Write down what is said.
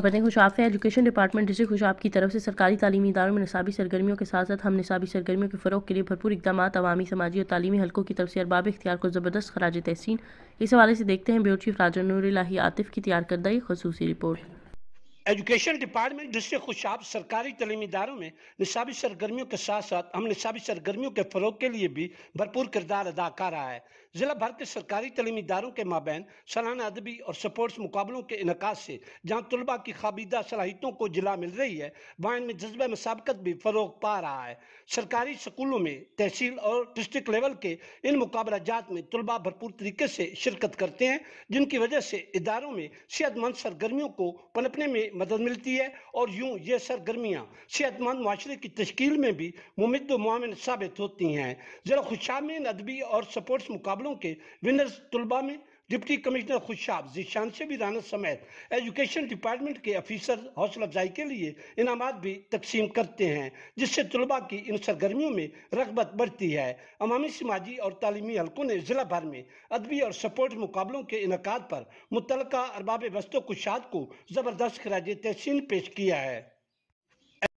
खबरें Khushab Khushaf education department district Khushab की तरफ से सरकारी तालीमी इदारों में नसाबी सरगर्मियों के साथ साथ हम नसाबी सरगर्मियों के फ़रोग के लिए भरपूर इकदाम आवामी समाजी और तालीमी हलकों की तरफ से अरबाब इख्तियार को ज़बरदस्त खराज तहसीन इस हवाले से देखते हैं ब्यूरो चीफ राजा नूर आतिफ़ की तैयार करदा ये खसूसी रिपोर्ट एजुकेशन डिपार्टमेंट जिससे खुशाब सरकारी तलीमी इदारों में निसाबी सरगर्मियों के साथ साथ हम निसाबी सरगर्मियों के फ़रोग के लिए भी भरपूर किरदार अदा कर रहा है ज़िला भर के सरकारी तलीमी इदारों के माबेन सालाना अदबी और स्पोर्ट्स मुकाबलों के इनका से जहाँ तलबा की खाबीदा सलाहितों को जिला मिल रही है वहाँ इनमें जज्बा मसाबकत भी फ़रोग पा रहा है सरकारी स्कूलों में तहसील और डिस्ट्रिक्ट लेवल के इन मुकाबलाजात में तलबा भरपूर तरीके से शिरकत करते हैं जिनकी वजह से इदारों में सेहतमंद सरगर्मियों को पनपने में मदद मिलती है और यूं ये सरगर्मियाँ सेहतमंद माशरे की तश्कील में भी मुमद मामिन साबित होती हैं ज़रा खुशामीन अदबी और स्पोर्ट्स मुकाबलों के विनर्स तलबा में डिप्टी कमिश्नर खुशाब जीशान से भी राना समेत एजुकेशन डिपार्टमेंट के अफिसर हौसला अफजाई के लिए इनाम भी तकसीम करते हैं जिससे तलबा की इन सरगर्मियों में रगबत बढ़ती है अवामी समाजी और तालीमी हलकों ने जिला भर में अदबी और सपोर्ट मुकाबलों के इनका पर मुतल अरबाब वस्तु खुशाद को ज़बरदस्त खराज तहसीन पेश किया है